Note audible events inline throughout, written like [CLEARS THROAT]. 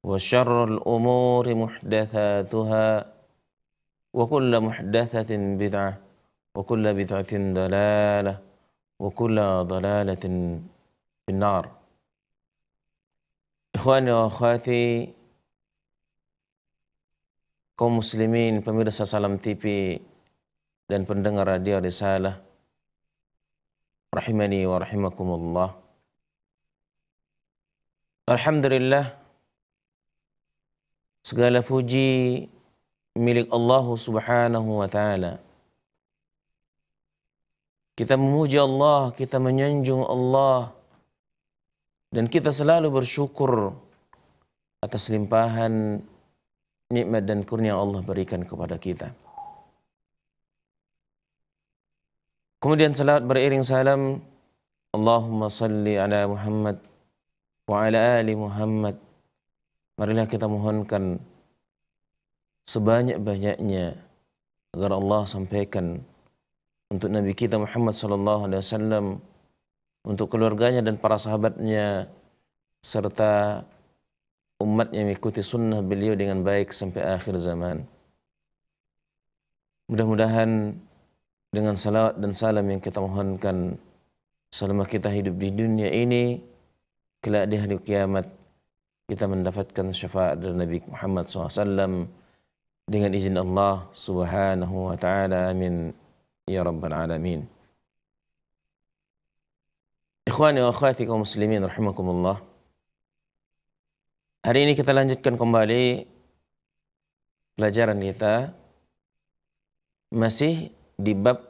وشر الأمور محدثاتها وكل محدثة بدعة وكل بدعة ضلالة وكل ضلالة في النار إخواني وأخواتي kaum muslimin pemirsa Salam TV dan pendengar radio Risalah rahimani wa rahimakumullah Alhamdulillah Segala puji milik Allah Subhanahu wa taala. Kita memuji Allah, kita menyanjung Allah dan kita selalu bersyukur atas limpahan nikmat dan kurnia Allah berikan kepada kita. Kemudian salat beriring salam Allahumma salli ala Muhammad wa ala ali Muhammad marilah kita mohonkan sebanyak-banyaknya agar Allah sampaikan untuk Nabi kita Muhammad sallallahu alaihi wasallam untuk keluarganya dan para sahabatnya serta umat yang mengikuti sunnah beliau dengan baik sampai akhir zaman. Mudah-mudahan dengan salawat dan salam yang kita mohonkan selama kita hidup di dunia ini kelak di hari kiamat kita mendapatkan syafaat dari Nabi Muhammad SAW dengan izin Allah Subhanahu wa taala amin ya rabbal alamin Ikhwani wa akhwati kaum muslimin rahimakumullah Hari ini kita lanjutkan kembali pelajaran kita masih di bab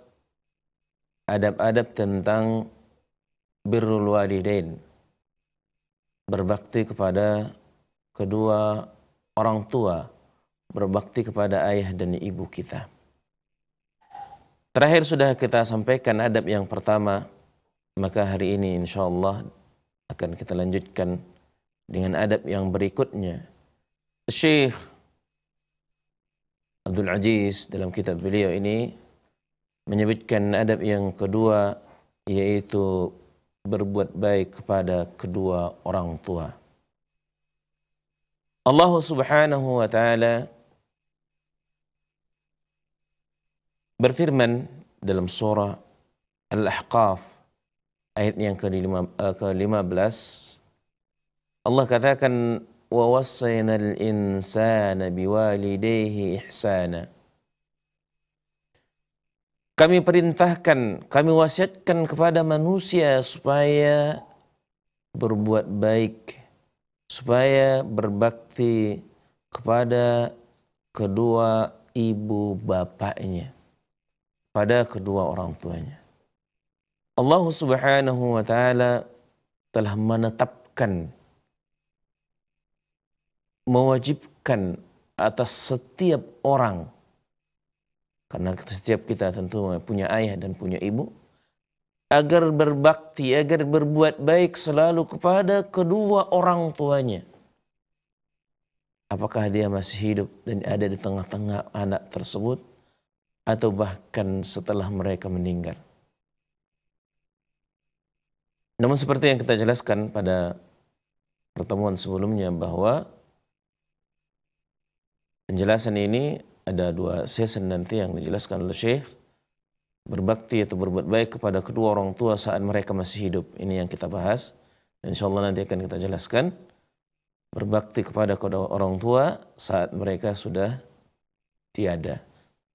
adab-adab tentang birrul walidain berbakti kepada kedua orang tua, berbakti kepada ayah dan ibu kita. Terakhir sudah kita sampaikan adab yang pertama, maka hari ini insya Allah akan kita lanjutkan dengan adab yang berikutnya. Syekh Abdul Aziz dalam kitab beliau ini menyebutkan adab yang kedua yaitu berbuat baik kepada kedua orang tua. Allah Subhanahu wa taala berfirman dalam surah Al-Ahqaf ayat yang ke-15 eh, Allah katakan wa wassayna al-insana biwalidayhi ihsana kami perintahkan, kami wasiatkan kepada manusia supaya berbuat baik, supaya berbakti kepada kedua ibu bapaknya, pada kedua orang tuanya. Allah Subhanahu wa taala telah menetapkan mewajibkan atas setiap orang karena setiap kita tentu punya ayah dan punya ibu. Agar berbakti, agar berbuat baik selalu kepada kedua orang tuanya. Apakah dia masih hidup dan ada di tengah-tengah anak tersebut? Atau bahkan setelah mereka meninggal. Namun seperti yang kita jelaskan pada pertemuan sebelumnya bahwa penjelasan ini ada dua season nanti yang dijelaskan oleh Syekh berbakti atau berbuat baik kepada kedua orang tua saat mereka masih hidup ini yang kita bahas dan insya Allah nanti akan kita jelaskan berbakti kepada kedua orang tua saat mereka sudah tiada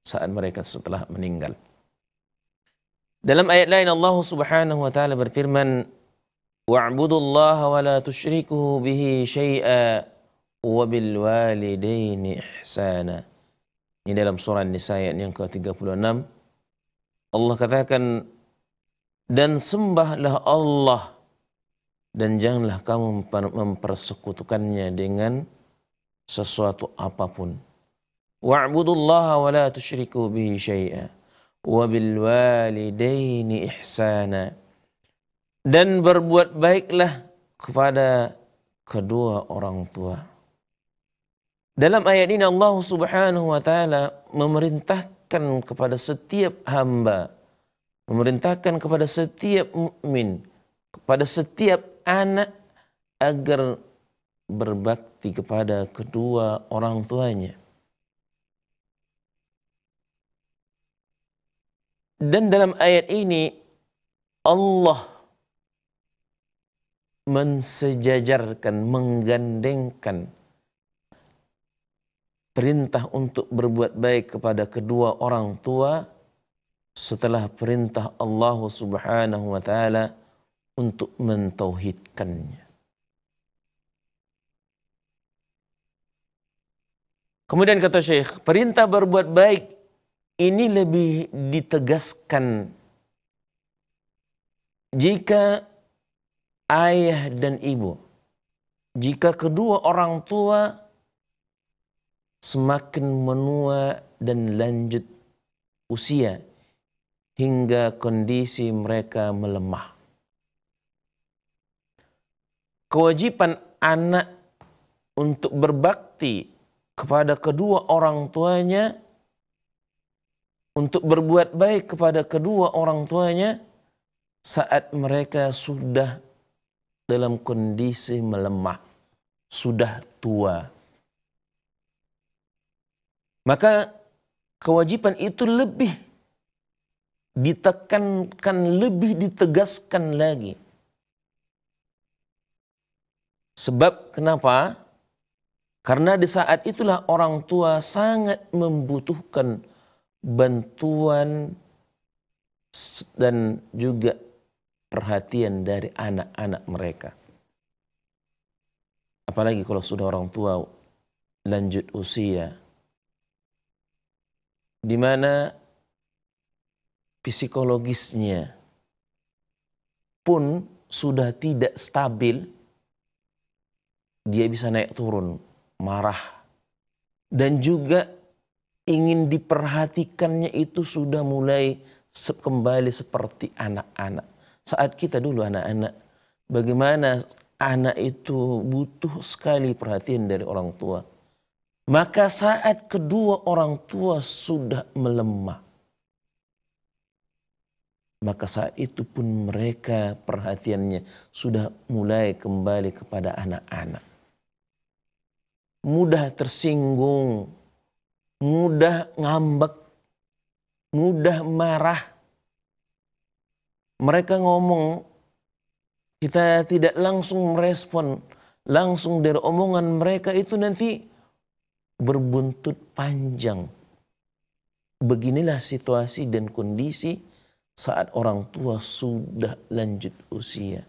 saat mereka setelah meninggal dalam ayat lain Allah Subhanahu wa taala berfirman Allah wa la tushrikuhu bihi syai'a wa bil ihsana ini dalam surah Nisa ayat yang ke-36. Allah katakan, Dan sembahlah Allah, dan janganlah kamu mempersekutukannya dengan sesuatu apapun. Wa'budullaha wa la tusyriku bihi syai'a. Wa bil walidayni ihsana. Dan berbuat baiklah kepada kedua orang tua dalam ayat ini Allah Subhanahu wa taala memerintahkan kepada setiap hamba, memerintahkan kepada setiap mukmin, kepada setiap anak agar berbakti kepada kedua orang tuanya. Dan dalam ayat ini Allah mensejajarkan, menggandengkan perintah untuk berbuat baik kepada kedua orang tua setelah perintah Allah Subhanahu wa taala untuk mentauhidkannya. Kemudian kata Syekh, perintah berbuat baik ini lebih ditegaskan jika ayah dan ibu, jika kedua orang tua semakin menua dan lanjut usia hingga kondisi mereka melemah. Kewajiban anak untuk berbakti kepada kedua orang tuanya, untuk berbuat baik kepada kedua orang tuanya saat mereka sudah dalam kondisi melemah, sudah tua maka kewajiban itu lebih ditekankan, lebih ditegaskan lagi. Sebab kenapa? Karena di saat itulah orang tua sangat membutuhkan bantuan dan juga perhatian dari anak-anak mereka. Apalagi kalau sudah orang tua lanjut usia, di mana psikologisnya pun sudah tidak stabil, dia bisa naik turun, marah. Dan juga ingin diperhatikannya itu sudah mulai kembali seperti anak-anak. Saat kita dulu anak-anak, bagaimana anak itu butuh sekali perhatian dari orang tua maka saat kedua orang tua sudah melemah, maka saat itu pun mereka perhatiannya sudah mulai kembali kepada anak-anak. Mudah tersinggung, mudah ngambek, mudah marah. Mereka ngomong, kita tidak langsung merespon, langsung dari omongan mereka itu nanti berbuntut panjang. Beginilah situasi dan kondisi saat orang tua sudah lanjut usia.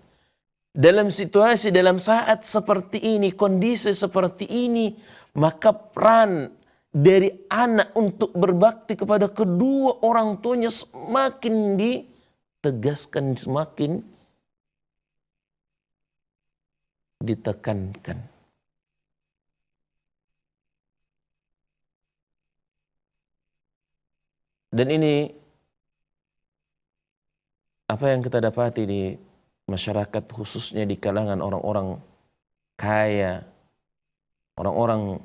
Dalam situasi, dalam saat seperti ini, kondisi seperti ini, maka peran dari anak untuk berbakti kepada kedua orang tuanya semakin ditegaskan, semakin ditekankan. Dan ini apa yang kita dapati di masyarakat khususnya di kalangan orang-orang kaya, orang-orang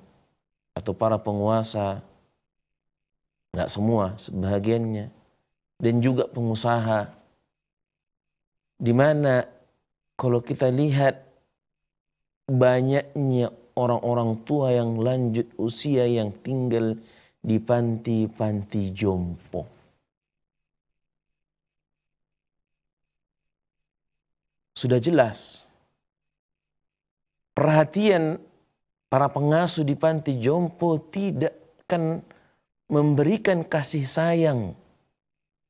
atau para penguasa, nggak semua, sebahagiannya dan juga pengusaha, di mana kalau kita lihat banyaknya orang-orang tua yang lanjut usia yang tinggal di panti-panti jompo. Sudah jelas, perhatian para pengasuh di panti jompo tidak akan memberikan kasih sayang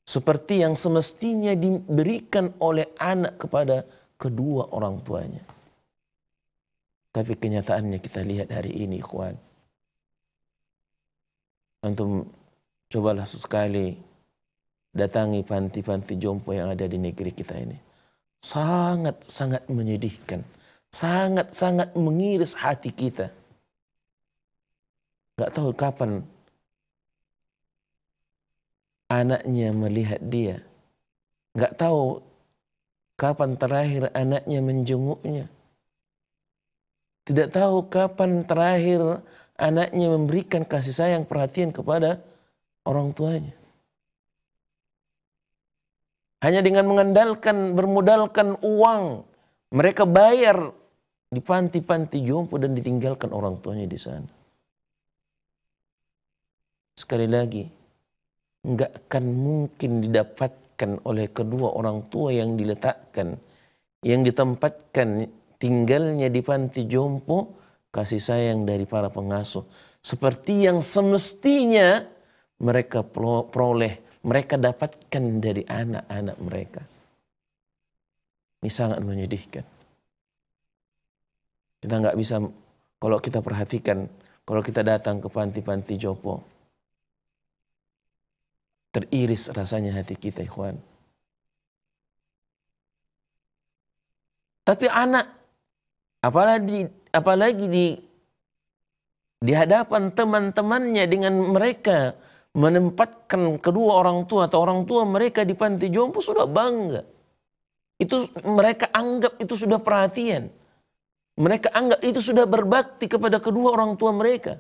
seperti yang semestinya diberikan oleh anak kepada kedua orang tuanya. Tapi kenyataannya kita lihat hari ini, kuat. Antum cobalah sekali datangi panti-panti jompo yang ada di negeri kita ini. Sangat-sangat menyedihkan. Sangat-sangat mengiris hati kita. Gak tahu kapan anaknya melihat dia. Gak tahu kapan terakhir anaknya menjenguknya. Tidak tahu kapan terakhir anaknya memberikan kasih sayang perhatian kepada orang tuanya. Hanya dengan mengandalkan, bermodalkan uang, mereka bayar di panti-panti jompo dan ditinggalkan orang tuanya di sana. Sekali lagi, nggak akan mungkin didapatkan oleh kedua orang tua yang diletakkan, yang ditempatkan tinggalnya di panti jompo, kasih sayang dari para pengasuh. Seperti yang semestinya mereka peroleh, mereka dapatkan dari anak-anak mereka. Ini sangat menyedihkan. Kita nggak bisa, kalau kita perhatikan, kalau kita datang ke panti-panti Jopo, teriris rasanya hati kita, ikhwan. Tapi anak, apalagi apalagi di di hadapan teman-temannya dengan mereka menempatkan kedua orang tua atau orang tua mereka di panti jompo sudah bangga. Itu mereka anggap itu sudah perhatian. Mereka anggap itu sudah berbakti kepada kedua orang tua mereka.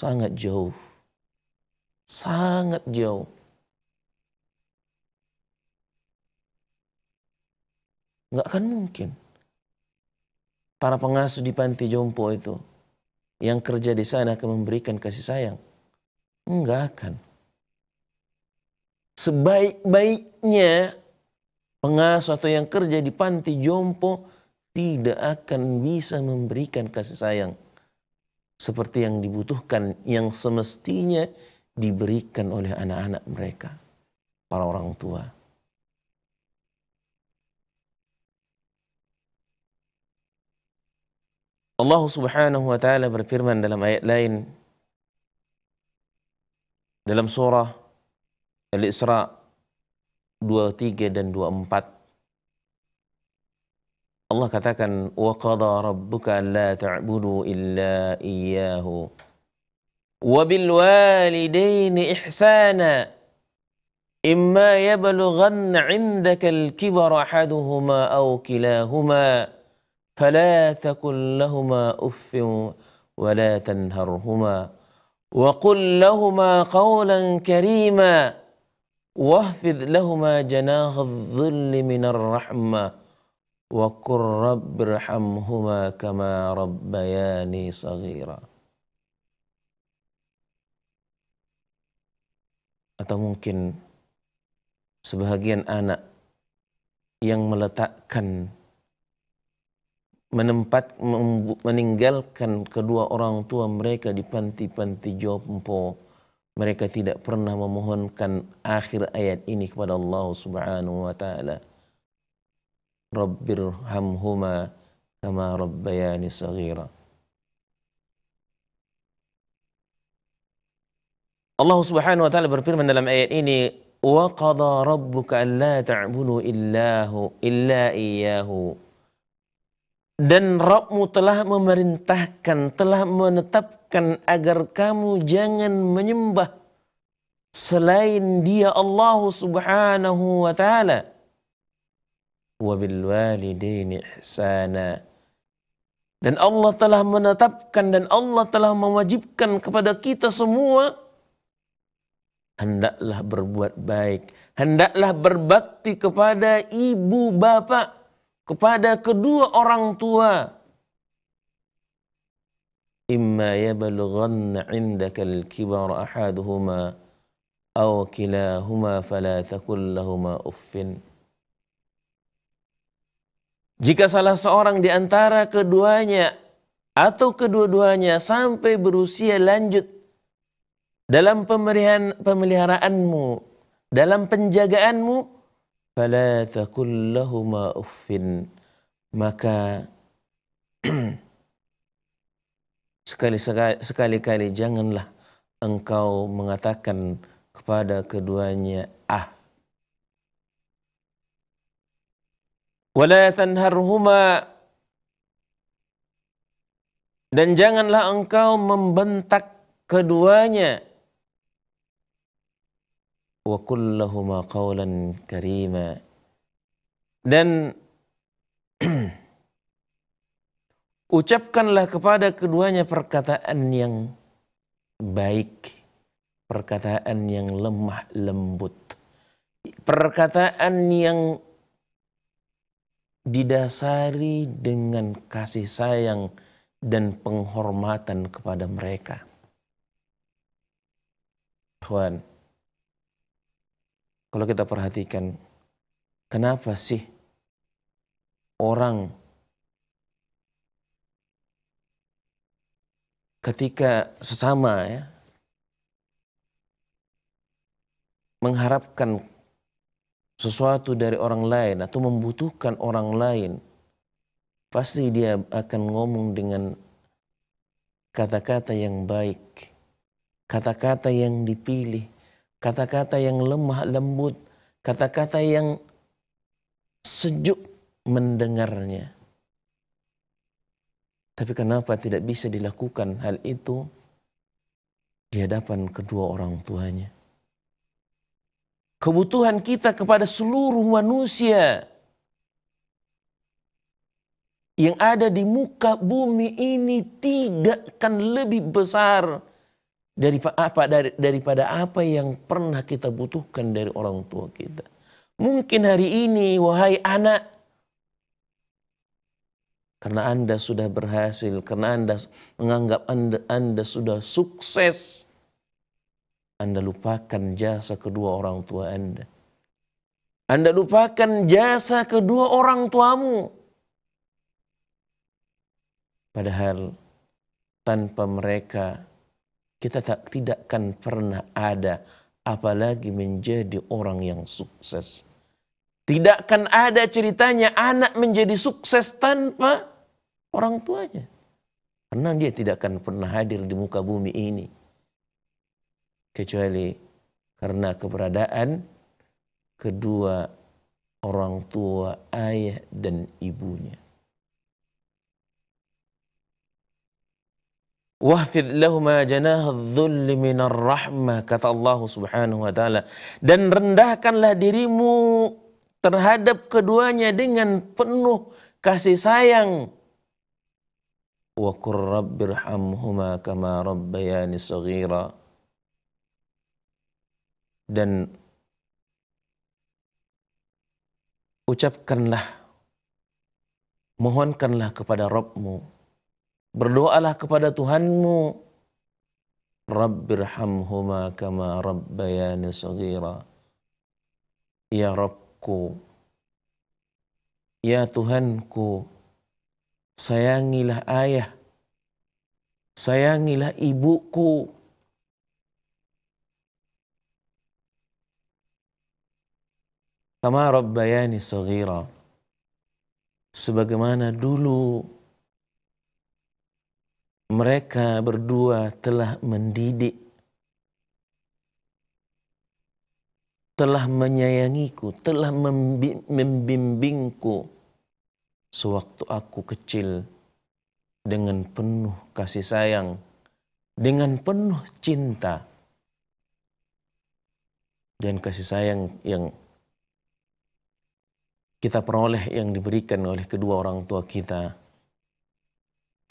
Sangat jauh. Sangat jauh. Nggak akan mungkin para pengasuh di panti jompo itu yang kerja di sana akan memberikan kasih sayang? Enggak akan. Sebaik-baiknya pengasuh atau yang kerja di panti jompo tidak akan bisa memberikan kasih sayang seperti yang dibutuhkan yang semestinya diberikan oleh anak-anak mereka, para orang tua. Allah Subhanahu wa taala berfirman dalam ayat lain dalam surah Al-Isra 23 dan 24 Allah katakan wa qada rabbuka la ta'budu illa iyyahu wa bil walidayni ihsana imma yablughanna 'indaka al kibara ahaduhuma aw kilahuma فلا تكن لهما اف ولا تنهرهما وقل لهما قولا كريما واهفذ لهما جناح الظل من الرحمه وقل رب ارحمهما كما ربياني صغيرا atau mungkin sebahagian anak yang meletakkan menempat meninggalkan kedua orang tua mereka di panti-panti jompo mereka tidak pernah memohonkan akhir ayat ini kepada Allah Subhanahu wa taala Rabbirhamhuma kama rabbayani saghira Allah Subhanahu wa taala berfirman dalam ayat ini wa qada rabbuka alla ta'budu illahu illa iyyahu dan Rabbmu telah memerintahkan, telah menetapkan agar kamu jangan menyembah selain dia Allah subhanahu wa ta'ala. Wabilwalidaini ihsana. Dan Allah telah menetapkan dan Allah telah mewajibkan kepada kita semua hendaklah berbuat baik, hendaklah berbakti kepada ibu bapak kepada kedua orang tua. Imma yablughanna indaka al-kibar ahaduhuma aw kilahuma fala takul lahuma uffin. Jika salah seorang di antara keduanya atau kedua-duanya sampai berusia lanjut dalam pemeliharaanmu, dalam penjagaanmu, fala taqul lahuma uffin maka [CLEARS THROAT] sekali sekali-kali janganlah engkau mengatakan kepada keduanya ah wala tanharhuma dan janganlah engkau membentak keduanya wa kullahuma qawlan karima dan [CLEARS THROAT] ucapkanlah kepada keduanya perkataan yang baik perkataan yang lemah lembut perkataan yang didasari dengan kasih sayang dan penghormatan kepada mereka. Tuhan, kalau kita perhatikan, kenapa sih orang ketika sesama ya mengharapkan sesuatu dari orang lain atau membutuhkan orang lain pasti dia akan ngomong dengan kata-kata yang baik, kata-kata yang dipilih, kata-kata yang lemah lembut, kata-kata yang sejuk mendengarnya. Tapi kenapa tidak bisa dilakukan hal itu di hadapan kedua orang tuanya? Kebutuhan kita kepada seluruh manusia yang ada di muka bumi ini tidak akan lebih besar dari apa dari, daripada apa yang pernah kita butuhkan dari orang tua kita. Mungkin hari ini wahai anak karena Anda sudah berhasil, karena Anda menganggap Anda, anda sudah sukses, Anda lupakan jasa kedua orang tua Anda. Anda lupakan jasa kedua orang tuamu. Padahal tanpa mereka kita tak tidak akan pernah ada apalagi menjadi orang yang sukses. Tidak akan ada ceritanya anak menjadi sukses tanpa orang tuanya. Karena dia tidak akan pernah hadir di muka bumi ini. Kecuali karena keberadaan kedua orang tua ayah dan ibunya. Wahfid lahuma dhulli minar rahmah kata Allah Subhanahu wa taala dan rendahkanlah dirimu terhadap keduanya dengan penuh kasih sayang wa qur rabbirhamhuma kama rabbayani saghira dan ucapkanlah mohonkanlah kepada Rabbmu Berdoalah kepada Tuhanmu. Rabbirhamhuma kama rabbayani saghira. Ya Rabbku, Ya Tuhanku, sayangilah ayah, sayangilah ibuku. Kama Rabbayani Saghira. Sebagaimana dulu mereka berdua telah mendidik, telah menyayangiku, telah membimbingku sewaktu aku kecil dengan penuh kasih sayang, dengan penuh cinta dan kasih sayang yang kita peroleh yang diberikan oleh kedua orang tua kita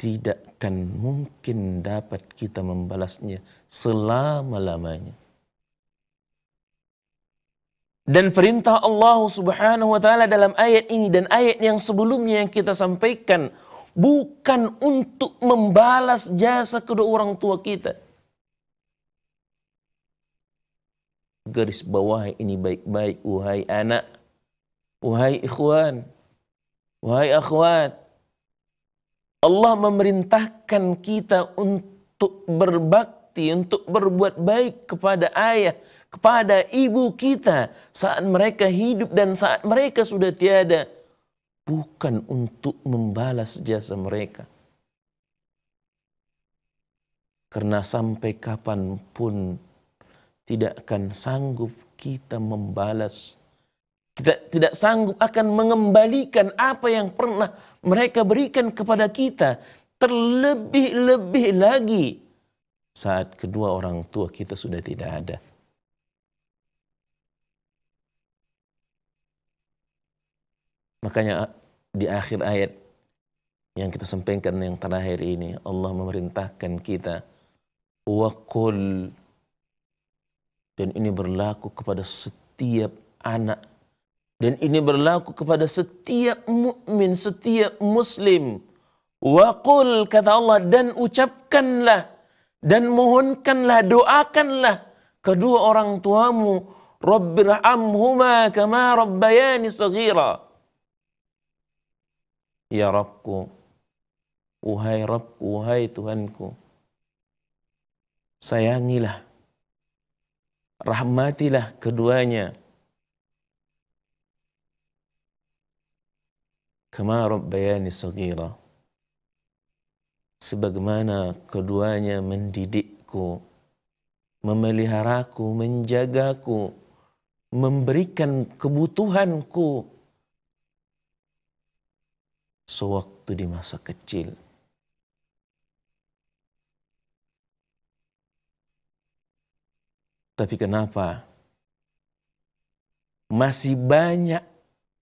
tidak akan mungkin dapat kita membalasnya selama-lamanya. Dan perintah Allah Subhanahu wa taala dalam ayat ini dan ayat yang sebelumnya yang kita sampaikan bukan untuk membalas jasa kedua orang tua kita. Garis bawah ini baik-baik, wahai anak, wahai ikhwan, wahai akhwat, Allah memerintahkan kita untuk berbakti, untuk berbuat baik kepada ayah, kepada ibu kita saat mereka hidup dan saat mereka sudah tiada, bukan untuk membalas jasa mereka. Karena sampai kapanpun tidak akan sanggup kita membalas tidak tidak sanggup akan mengembalikan apa yang pernah mereka berikan kepada kita. Terlebih-lebih lagi saat kedua orang tua kita sudah tidak ada. Makanya ah, di akhir ayat yang kita sampaikan yang terakhir ini Allah memerintahkan kita wakul dan ini berlaku kepada setiap anak dan ini berlaku kepada setiap mukmin, setiap muslim. qul kata Allah dan ucapkanlah dan mohonkanlah, doakanlah kedua orang tuamu. Rabbirhamhuma kama rabbayani saghira. Ya Rabbku, wahai Rabbku, wahai Tuhanku. Sayangilah, rahmatilah keduanya kama rabbayani saghira sebagaimana keduanya mendidikku memeliharaku menjagaku memberikan kebutuhanku sewaktu di masa kecil Tapi kenapa masih banyak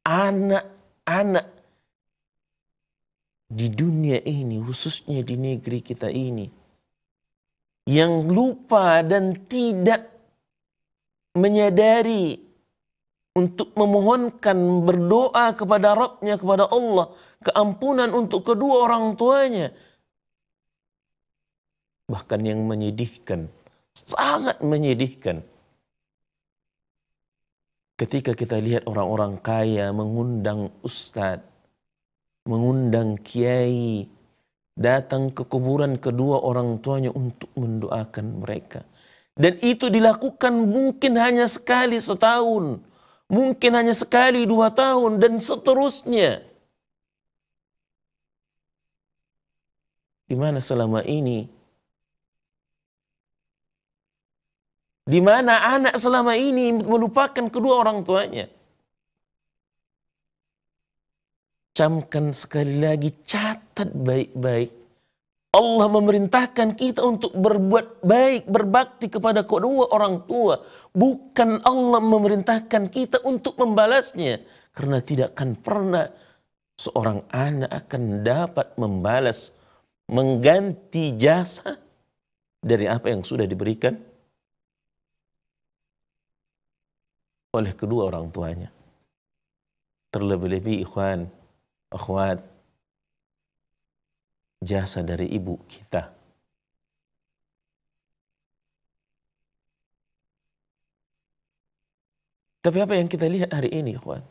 anak-anak di dunia ini, khususnya di negeri kita ini, yang lupa dan tidak menyadari untuk memohonkan berdoa kepada Rabbnya, kepada Allah, keampunan untuk kedua orang tuanya. Bahkan yang menyedihkan, sangat menyedihkan. Ketika kita lihat orang-orang kaya mengundang ustadz, mengundang kiai datang ke kuburan kedua orang tuanya untuk mendoakan mereka. Dan itu dilakukan mungkin hanya sekali setahun, mungkin hanya sekali dua tahun, dan seterusnya. Di mana selama ini? Di mana anak selama ini melupakan kedua orang tuanya? Camkan sekali lagi, catat baik-baik. Allah memerintahkan kita untuk berbuat baik, berbakti kepada kedua orang tua. Bukan Allah memerintahkan kita untuk membalasnya. Karena tidak akan pernah seorang anak akan dapat membalas, mengganti jasa dari apa yang sudah diberikan oleh kedua orang tuanya. Terlebih-lebih ikhwan, akhwat, jasa dari ibu kita. Tapi apa yang kita lihat hari ini, akhwat?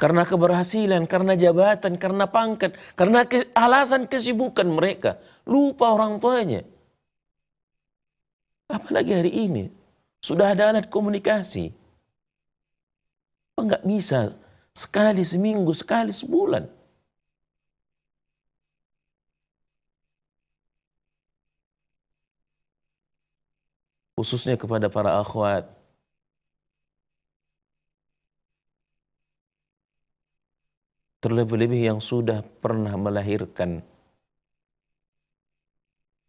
Karena keberhasilan, karena jabatan, karena pangkat, karena ke alasan kesibukan mereka. Lupa orang tuanya. Apalagi hari ini. Sudah ada alat komunikasi. Apa Nggak bisa sekali seminggu, sekali sebulan. Khususnya kepada para akhwat, terlebih-lebih yang sudah pernah melahirkan.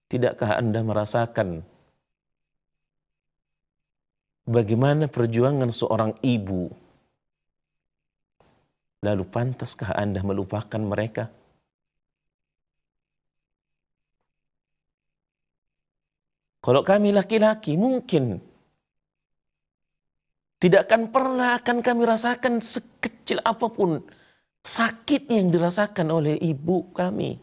Tidakkah Anda merasakan bagaimana perjuangan seorang ibu Lalu pantaskah Anda melupakan mereka? Kalau kami laki-laki mungkin tidak akan pernah akan kami rasakan sekecil apapun sakit yang dirasakan oleh ibu kami.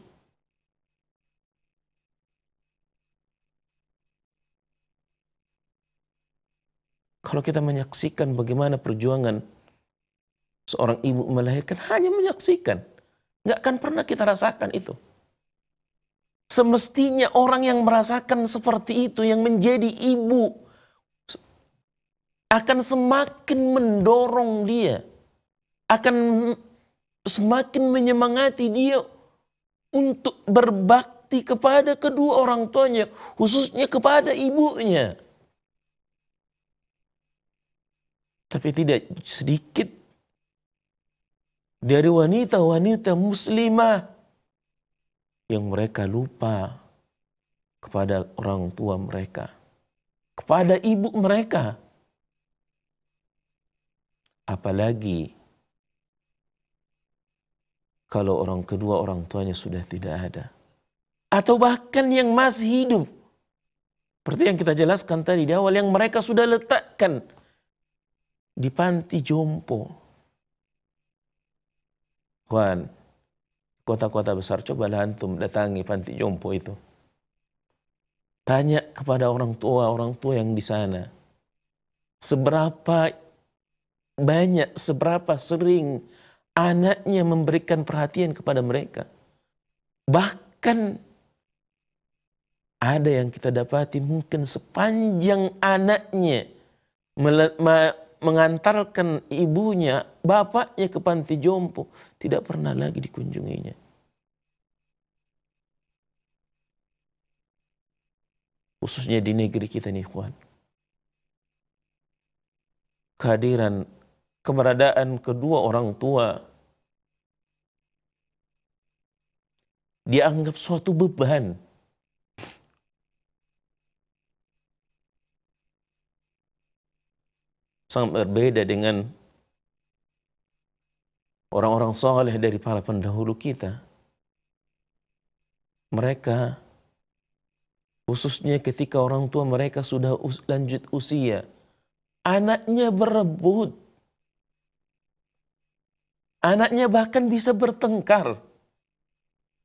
Kalau kita menyaksikan bagaimana perjuangan seorang ibu melahirkan hanya menyaksikan. Nggak akan pernah kita rasakan itu. Semestinya orang yang merasakan seperti itu, yang menjadi ibu, akan semakin mendorong dia, akan semakin menyemangati dia untuk berbakti kepada kedua orang tuanya, khususnya kepada ibunya. Tapi tidak sedikit dari wanita-wanita muslimah yang mereka lupa kepada orang tua mereka, kepada ibu mereka. Apalagi kalau orang kedua orang tuanya sudah tidak ada. Atau bahkan yang masih hidup. Seperti yang kita jelaskan tadi di awal, yang mereka sudah letakkan di panti jompo Kuan, kota-kota besar, coba antum datangi panti jompo itu. Tanya kepada orang tua, orang tua yang di sana. Seberapa banyak, seberapa sering anaknya memberikan perhatian kepada mereka. Bahkan ada yang kita dapati mungkin sepanjang anaknya mengantarkan ibunya, bapaknya ke panti jompo, tidak pernah lagi dikunjunginya. Khususnya di negeri kita nih, kuan, Kehadiran, keberadaan kedua orang tua dianggap suatu beban sangat berbeda dengan orang-orang soleh dari para pendahulu kita. Mereka, khususnya ketika orang tua mereka sudah us lanjut usia, anaknya berebut. Anaknya bahkan bisa bertengkar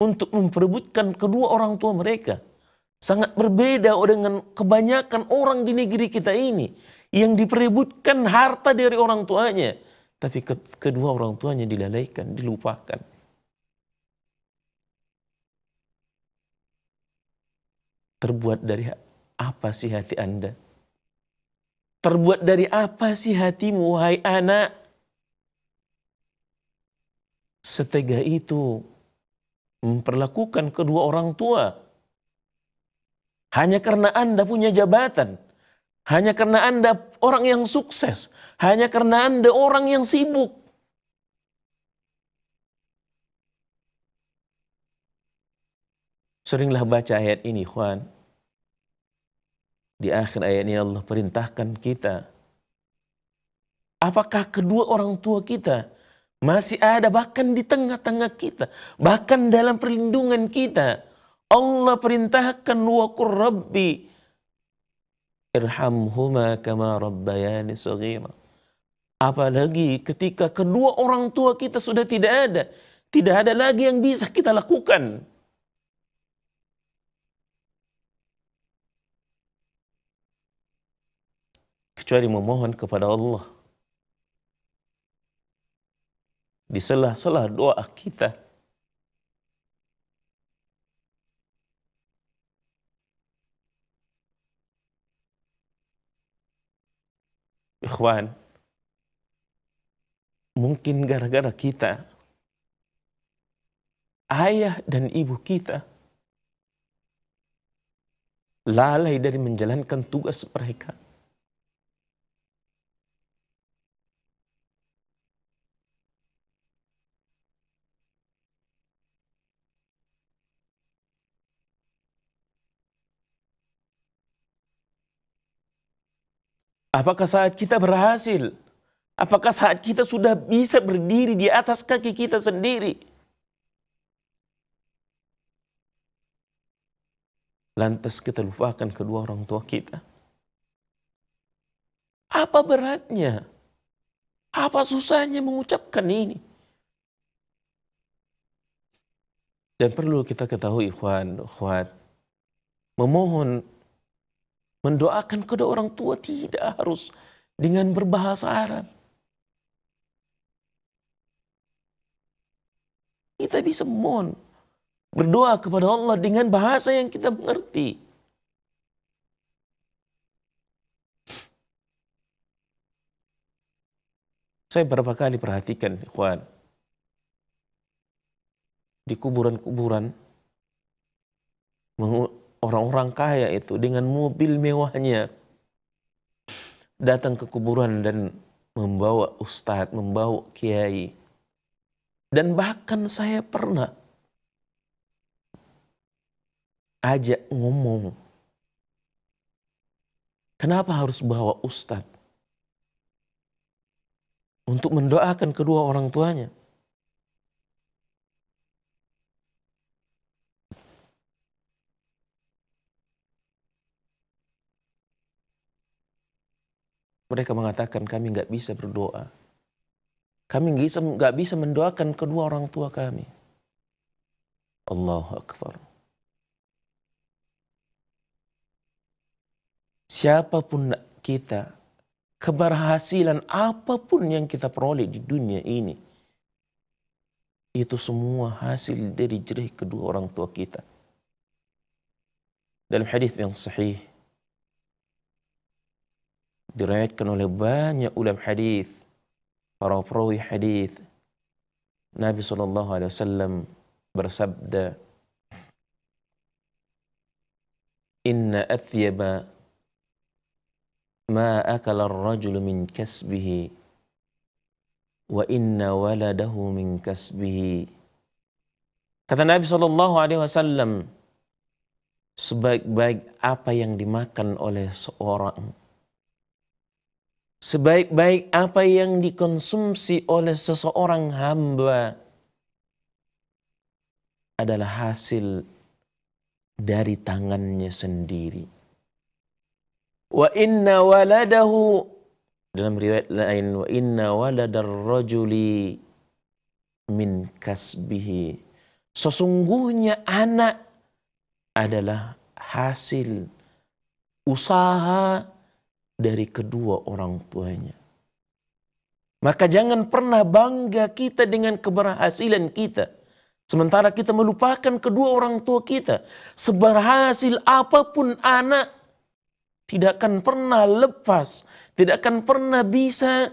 untuk memperebutkan kedua orang tua mereka. Sangat berbeda dengan kebanyakan orang di negeri kita ini yang diperebutkan harta dari orang tuanya. Tapi kedua orang tuanya dilalaikan, dilupakan. Terbuat dari apa sih hati Anda? Terbuat dari apa sih hatimu, wahai anak? Setega itu memperlakukan kedua orang tua hanya karena Anda punya jabatan hanya karena Anda orang yang sukses. Hanya karena Anda orang yang sibuk. Seringlah baca ayat ini, Juan. Di akhir ayat ini Allah perintahkan kita. Apakah kedua orang tua kita masih ada bahkan di tengah-tengah kita. Bahkan dalam perlindungan kita. Allah perintahkan wa rabbi irhamhuma kama rabbayani saghira. Apalagi ketika kedua orang tua kita sudah tidak ada, tidak ada lagi yang bisa kita lakukan. Kecuali memohon kepada Allah. Di sela-sela doa kita. Ikhwan, mungkin gara-gara kita, ayah dan ibu kita lalai dari menjalankan tugas mereka. Apakah saat kita berhasil? Apakah saat kita sudah bisa berdiri di atas kaki kita sendiri? Lantas kita lupakan kedua orang tua kita. Apa beratnya? Apa susahnya mengucapkan ini? Dan perlu kita ketahui ikhwan, ikhwat, memohon Mendoakan kepada orang tua tidak harus dengan berbahasa Arab. Kita bisa mohon berdoa kepada Allah dengan bahasa yang kita mengerti. Saya berapa kali perhatikan, ikhwan. Di kuburan-kuburan orang-orang kaya itu dengan mobil mewahnya datang ke kuburan dan membawa ustadz, membawa kiai. Dan bahkan saya pernah ajak ngomong. Kenapa harus bawa ustadz? Untuk mendoakan kedua orang tuanya. Mereka mengatakan kami nggak bisa berdoa. Kami nggak bisa, mendoakan kedua orang tua kami. Allahu Akbar. Siapapun kita, keberhasilan apapun yang kita peroleh di dunia ini, itu semua hasil dari jerih kedua orang tua kita. Dalam hadis yang sahih, diriwayatkan oleh banyak ulama hadis, para perawi hadis. Nabi sallallahu Alaihi Wasallam bersabda, Inna athyaba ma akala ar-rajulu min kasbihi wa inna waladahu min kasbihi. Kata Nabi sallallahu Alaihi Wasallam, sebaik-baik apa yang dimakan oleh seorang sebaik-baik apa yang dikonsumsi oleh seseorang hamba adalah hasil dari tangannya sendiri. Wa inna waladahu dalam riwayat lain wa inna waladar rajuli min kasbihi sesungguhnya anak adalah hasil usaha dari kedua orang tuanya. Maka jangan pernah bangga kita dengan keberhasilan kita. Sementara kita melupakan kedua orang tua kita. Seberhasil apapun anak tidak akan pernah lepas. Tidak akan pernah bisa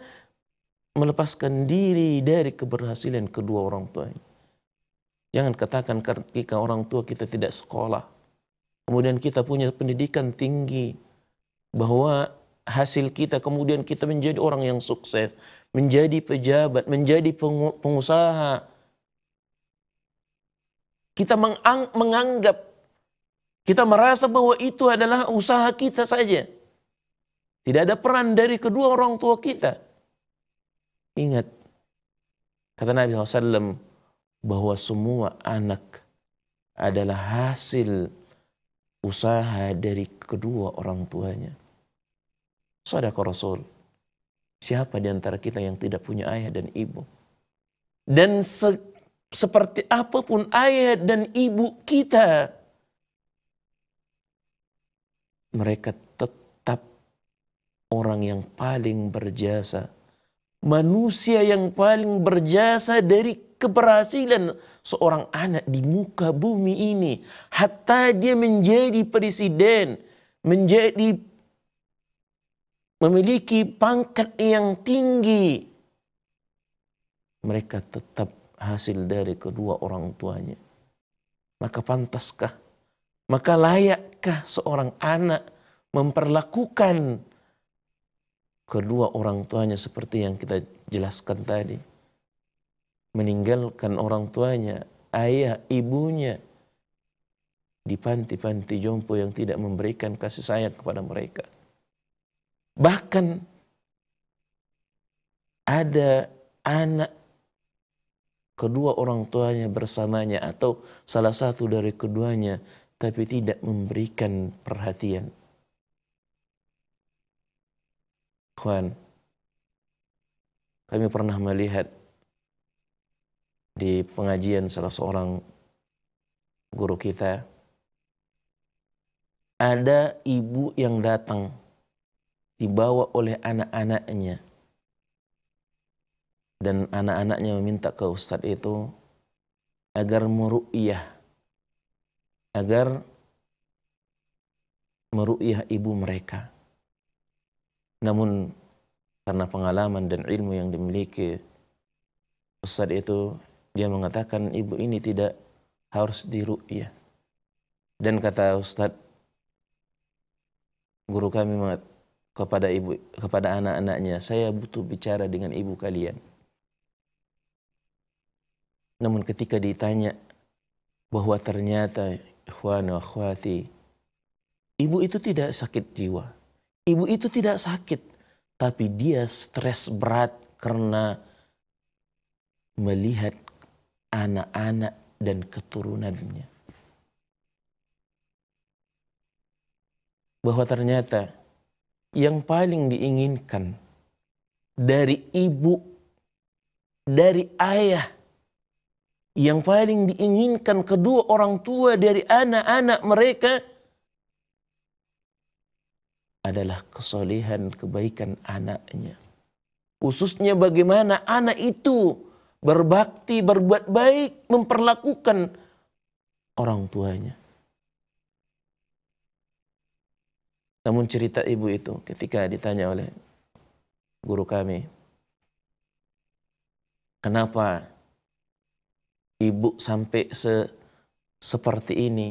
melepaskan diri dari keberhasilan kedua orang tuanya. Jangan katakan ketika orang tua kita tidak sekolah. Kemudian kita punya pendidikan tinggi. Bahwa hasil kita, kemudian kita menjadi orang yang sukses, menjadi pejabat, menjadi pengusaha. Kita menganggap, kita merasa bahwa itu adalah usaha kita saja. Tidak ada peran dari kedua orang tua kita. Ingat, kata Nabi SAW, bahwa semua anak adalah hasil usaha dari kedua orang tuanya. Saudara Rasul. Siapa di antara kita yang tidak punya ayah dan ibu? Dan se seperti apapun ayah dan ibu kita, mereka tetap orang yang paling berjasa. Manusia yang paling berjasa dari keberhasilan seorang anak di muka bumi ini. Hatta dia menjadi presiden, menjadi memiliki pangkat yang tinggi, mereka tetap hasil dari kedua orang tuanya. Maka pantaskah, maka layakkah seorang anak memperlakukan kedua orang tuanya seperti yang kita jelaskan tadi? Meninggalkan orang tuanya, ayah, ibunya, di panti-panti jompo yang tidak memberikan kasih sayang kepada mereka Bahkan ada anak kedua orang tuanya bersamanya atau salah satu dari keduanya tapi tidak memberikan perhatian. Kawan, kami pernah melihat di pengajian salah seorang guru kita ada ibu yang datang dibawa oleh anak-anaknya dan anak-anaknya meminta ke ustadz itu agar meru'iyah agar meru'iyah ibu mereka namun karena pengalaman dan ilmu yang dimiliki ustadz itu dia mengatakan ibu ini tidak harus diru'iyah dan kata ustadz guru kami kepada ibu kepada anak-anaknya, saya butuh bicara dengan ibu kalian. Namun ketika ditanya bahwa ternyata ikhwan wa akhwati, ibu itu tidak sakit jiwa. Ibu itu tidak sakit, tapi dia stres berat karena melihat anak-anak dan keturunannya. Bahwa ternyata yang paling diinginkan dari ibu, dari ayah, yang paling diinginkan kedua orang tua dari anak-anak mereka adalah kesolehan kebaikan anaknya. Khususnya bagaimana anak itu berbakti, berbuat baik, memperlakukan orang tuanya. Namun cerita ibu itu ketika ditanya oleh guru kami, kenapa ibu sampai se seperti ini?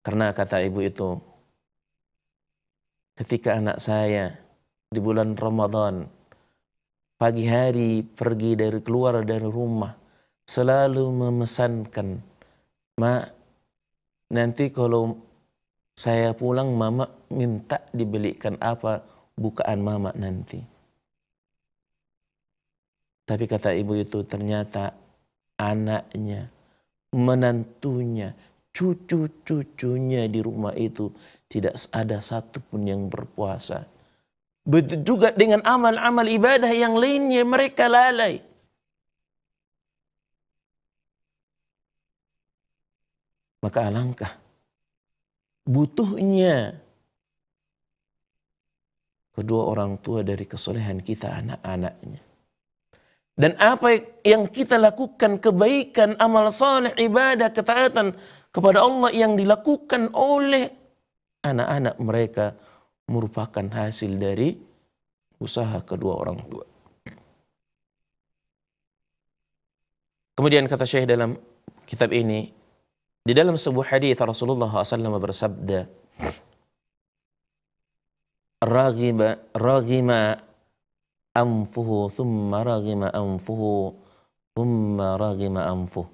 Karena kata ibu itu, ketika anak saya di bulan Ramadan, pagi hari pergi dari keluar dari rumah, selalu memesankan, Mak, nanti kalau saya pulang mama minta dibelikan apa bukaan mama nanti. Tapi kata ibu itu ternyata anaknya, menantunya, cucu-cucunya di rumah itu tidak ada satupun yang berpuasa. Betul juga dengan amal-amal ibadah yang lainnya mereka lalai. Maka alangkah butuhnya kedua orang tua dari kesolehan kita anak-anaknya. Dan apa yang kita lakukan kebaikan, amal saleh, ibadah, ketaatan kepada Allah yang dilakukan oleh anak-anak mereka merupakan hasil dari usaha kedua orang tua. Kemudian kata Syekh dalam kitab ini, Di dalam sebuah hadis Rasulullah SAW bersabda, "Raghima raghima anfuhu thumma raghima anfuhu thumma raghima anfuhu."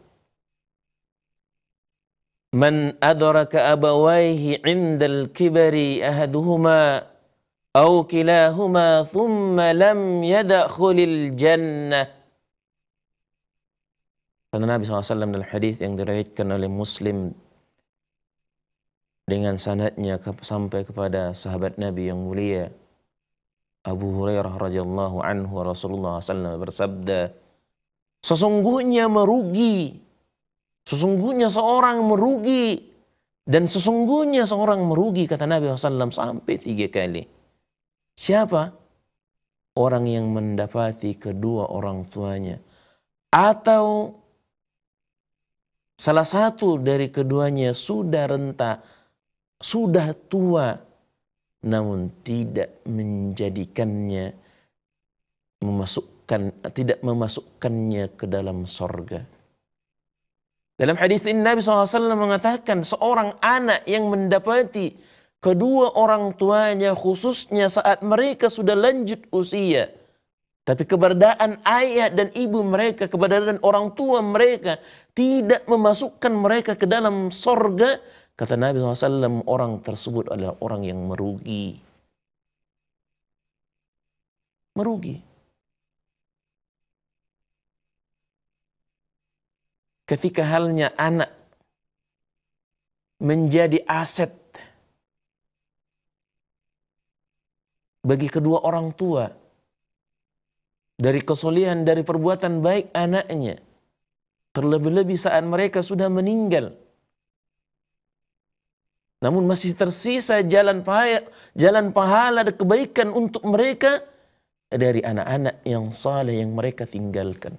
من أدرك أبويه عند الكبر أحدهما أو كلاهما ثم لم يدخل الجنة Karena Nabi SAW dalam hadis yang diriwayatkan oleh Muslim dengan sanadnya sampai kepada sahabat Nabi yang mulia Abu Hurairah radhiyallahu anhu Rasulullah SAW bersabda sesungguhnya merugi sesungguhnya seorang merugi dan sesungguhnya seorang merugi kata Nabi SAW sampai tiga kali siapa orang yang mendapati kedua orang tuanya atau Salah satu dari keduanya sudah renta, sudah tua, namun tidak menjadikannya memasukkan tidak memasukkannya ke dalam sorga. Dalam hadis ini Nabi SAW mengatakan seorang anak yang mendapati kedua orang tuanya khususnya saat mereka sudah lanjut usia tapi keberadaan ayah dan ibu mereka, keberadaan orang tua mereka tidak memasukkan mereka ke dalam sorga. Kata Nabi SAW, orang tersebut adalah orang yang merugi. Merugi. Ketika halnya anak menjadi aset bagi kedua orang tua, dari kesolehan, dari perbuatan baik anaknya. Terlebih-lebih saat mereka sudah meninggal. Namun masih tersisa jalan pahala, jalan pahala dan kebaikan untuk mereka dari anak-anak yang saleh yang mereka tinggalkan.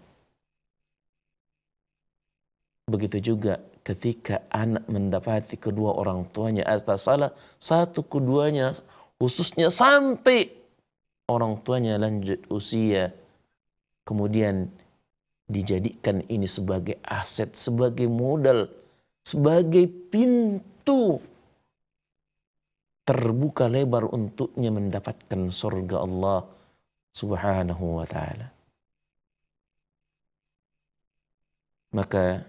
Begitu juga ketika anak mendapati kedua orang tuanya atas salah, satu keduanya khususnya sampai orang tuanya lanjut usia kemudian dijadikan ini sebagai aset, sebagai modal, sebagai pintu terbuka lebar untuknya mendapatkan surga Allah Subhanahu wa taala. Maka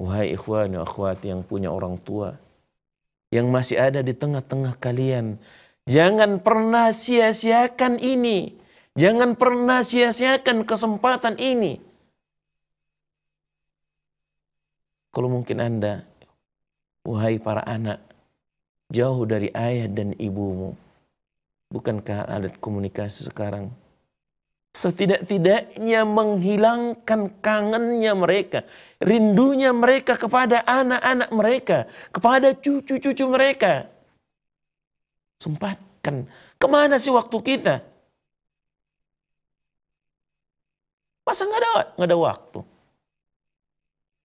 wahai ikhwan dan akhwat yang punya orang tua yang masih ada di tengah-tengah kalian, jangan pernah sia-siakan ini Jangan pernah sia-siakan kesempatan ini. Kalau mungkin Anda, wahai para anak, jauh dari ayah dan ibumu. Bukankah alat komunikasi sekarang setidak-tidaknya menghilangkan kangennya mereka, rindunya mereka kepada anak-anak mereka, kepada cucu-cucu mereka. Sempatkan. Kemana sih waktu kita? Masa nggak ada nggak ada waktu?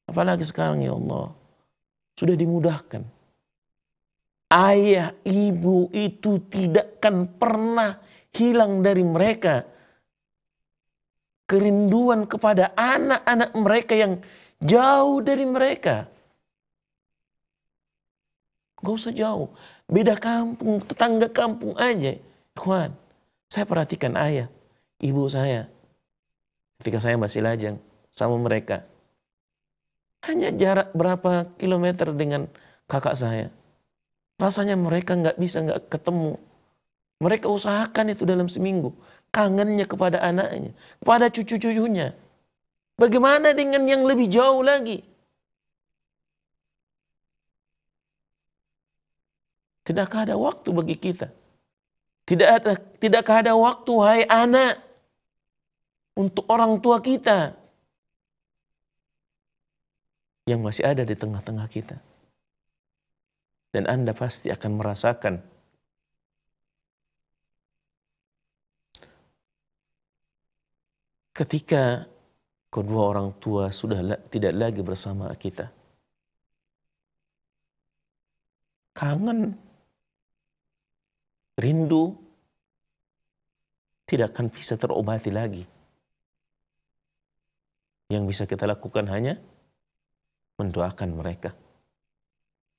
Apalagi sekarang ya Allah sudah dimudahkan. Ayah, ibu itu tidak akan pernah hilang dari mereka. Kerinduan kepada anak-anak mereka yang jauh dari mereka. Gak usah jauh. Beda kampung, tetangga kampung aja. tuhan saya perhatikan ayah, ibu saya ketika saya masih lajang sama mereka. Hanya jarak berapa kilometer dengan kakak saya. Rasanya mereka nggak bisa nggak ketemu. Mereka usahakan itu dalam seminggu. Kangennya kepada anaknya, kepada cucu-cucunya. Bagaimana dengan yang lebih jauh lagi? Tidakkah ada waktu bagi kita? Tidak ada, tidakkah ada waktu, hai anak, untuk orang tua kita yang masih ada di tengah-tengah kita. Dan Anda pasti akan merasakan ketika kedua orang tua sudah tidak lagi bersama kita. Kangen, rindu, tidak akan bisa terobati lagi. Yang bisa kita lakukan hanya mendoakan mereka.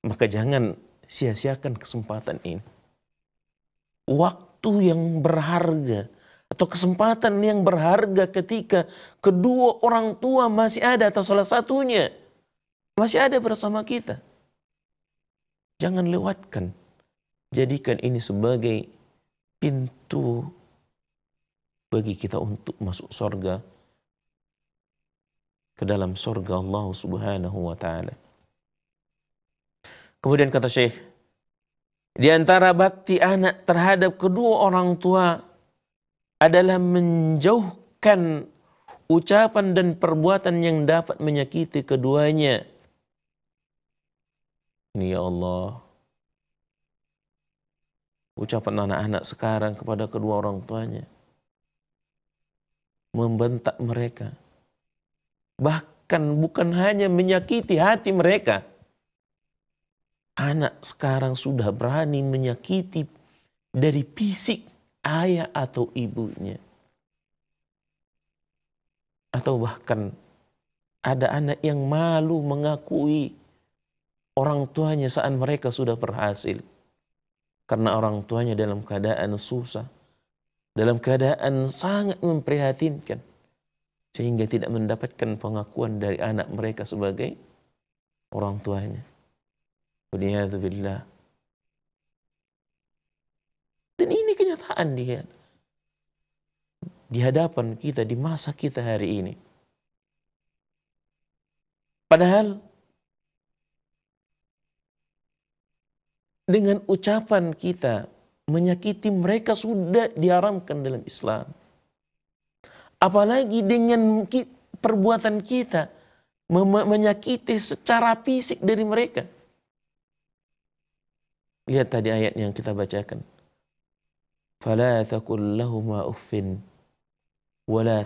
Maka jangan sia-siakan kesempatan ini. Waktu yang berharga atau kesempatan yang berharga ketika kedua orang tua masih ada atau salah satunya masih ada bersama kita. Jangan lewatkan. Jadikan ini sebagai pintu bagi kita untuk masuk surga ke dalam surga Allah Subhanahu wa taala. Kemudian kata Syekh, di antara bakti anak terhadap kedua orang tua adalah menjauhkan ucapan dan perbuatan yang dapat menyakiti keduanya. Ini ya Allah. Ucapan anak-anak sekarang kepada kedua orang tuanya. Membentak mereka Bahkan bukan hanya menyakiti hati mereka. Anak sekarang sudah berani menyakiti dari fisik ayah atau ibunya. Atau bahkan ada anak yang malu mengakui orang tuanya saat mereka sudah berhasil. Karena orang tuanya dalam keadaan susah. Dalam keadaan sangat memprihatinkan sehingga tidak mendapatkan pengakuan dari anak mereka sebagai orang tuanya. Dan ini kenyataan dia di hadapan kita di masa kita hari ini. Padahal dengan ucapan kita menyakiti mereka sudah diharamkan dalam Islam. Apalagi dengan perbuatan kita menyakiti secara fisik dari mereka. Lihat tadi ayat yang kita bacakan. فَلَا تَقُلْ لَهُمَا وَلَا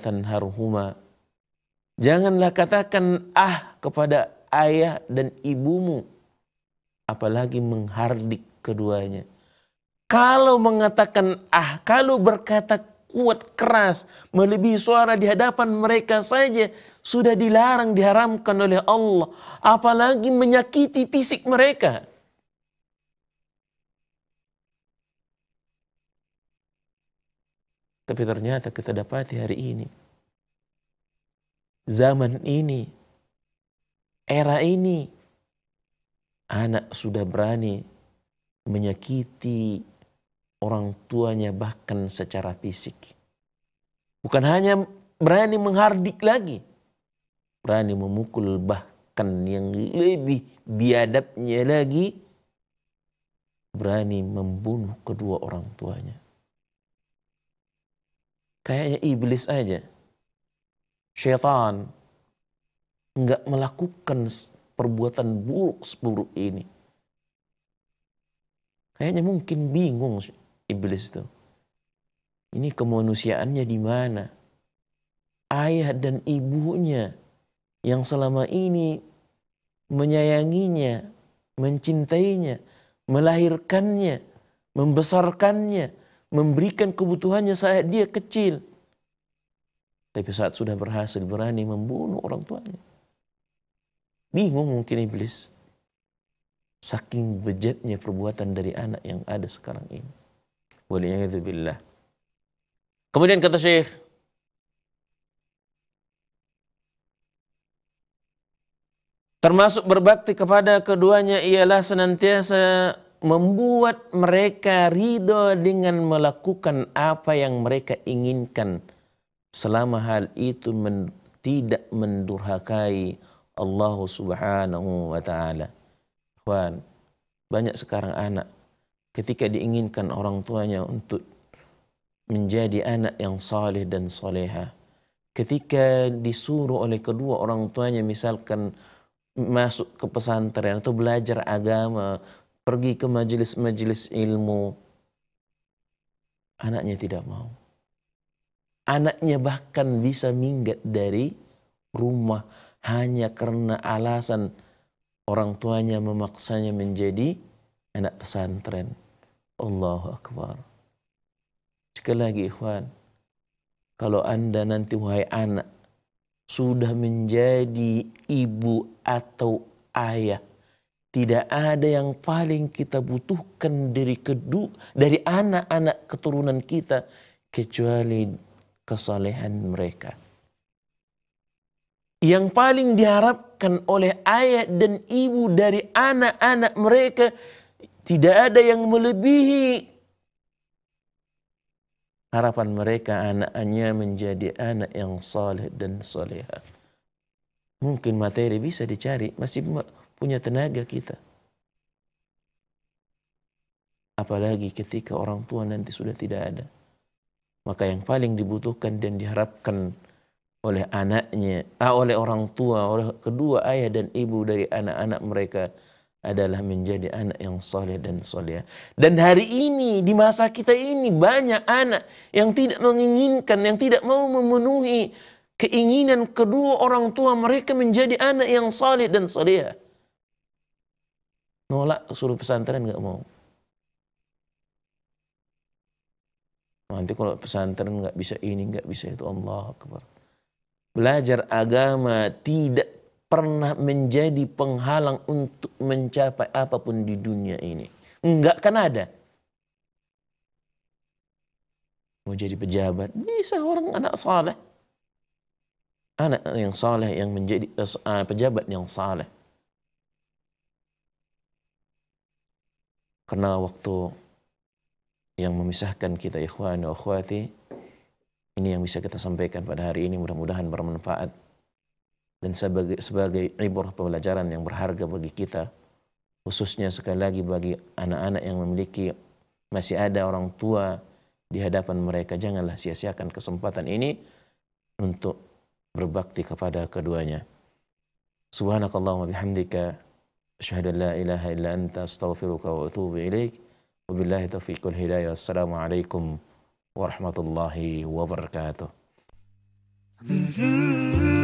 Janganlah katakan ah kepada ayah dan ibumu. Apalagi menghardik keduanya. Kalau mengatakan ah, kalau berkata kuat keras melebihi suara di hadapan mereka saja sudah dilarang diharamkan oleh Allah apalagi menyakiti fisik mereka tapi ternyata kita dapati hari ini zaman ini era ini anak sudah berani menyakiti orang tuanya bahkan secara fisik. Bukan hanya berani menghardik lagi, berani memukul bahkan yang lebih biadabnya lagi, berani membunuh kedua orang tuanya. Kayaknya iblis aja, syaitan, nggak melakukan perbuatan buruk seburuk ini. Kayaknya mungkin bingung iblis tuh. Ini kemanusiaannya di mana? Ayah dan ibunya yang selama ini menyayanginya, mencintainya, melahirkannya, membesarkannya, memberikan kebutuhannya saat dia kecil. Tapi saat sudah berhasil berani membunuh orang tuanya. Bingung mungkin iblis. Saking bejatnya perbuatan dari anak yang ada sekarang ini. Waliyahidzubillah. Kemudian kata Syekh, termasuk berbakti kepada keduanya ialah senantiasa membuat mereka ridho dengan melakukan apa yang mereka inginkan selama hal itu men, tidak mendurhakai Allah Subhanahu wa taala. banyak sekarang anak ketika diinginkan orang tuanya untuk menjadi anak yang saleh dan soleha. Ketika disuruh oleh kedua orang tuanya misalkan masuk ke pesantren atau belajar agama, pergi ke majelis-majelis ilmu, anaknya tidak mau. Anaknya bahkan bisa minggat dari rumah hanya karena alasan orang tuanya memaksanya menjadi anak pesantren. Allahu Akbar. Sekali lagi ikhwan, kalau anda nanti wahai anak, sudah menjadi ibu atau ayah, tidak ada yang paling kita butuhkan dari kedua dari anak-anak keturunan kita kecuali kesalehan mereka. Yang paling diharapkan oleh ayah dan ibu dari anak-anak mereka tidak ada yang melebihi harapan mereka anak-anaknya menjadi anak yang saleh dan soleha. Mungkin materi bisa dicari, masih punya tenaga kita. Apalagi ketika orang tua nanti sudah tidak ada. Maka yang paling dibutuhkan dan diharapkan oleh anaknya, ah, oleh orang tua, oleh kedua ayah dan ibu dari anak-anak mereka adalah menjadi anak yang soleh dan soleh. Dan hari ini di masa kita ini banyak anak yang tidak menginginkan, yang tidak mau memenuhi keinginan kedua orang tua mereka menjadi anak yang soleh dan soleh. Nolak suruh pesantren gak mau. Nanti kalau pesantren gak bisa ini, gak bisa itu Allah Belajar agama tidak pernah menjadi penghalang untuk mencapai apapun di dunia ini. Enggak kan ada. Mau jadi pejabat, bisa orang anak saleh. Anak yang saleh yang menjadi uh, pejabat yang saleh. Karena waktu yang memisahkan kita ikhwan dan akhwati ini yang bisa kita sampaikan pada hari ini mudah-mudahan bermanfaat dan sebagai sebagai ibrah pembelajaran yang berharga bagi kita khususnya sekali lagi bagi anak-anak yang memiliki masih ada orang tua di hadapan mereka janganlah sia-siakan kesempatan ini untuk berbakti kepada keduanya subhanakallahumma bihamdika asyhadu la ilaha illa anta astaghfiruka wa atubu ilaik wabillahi taufiqul hidayah alaikum warahmatullahi wabarakatuh mm -hmm.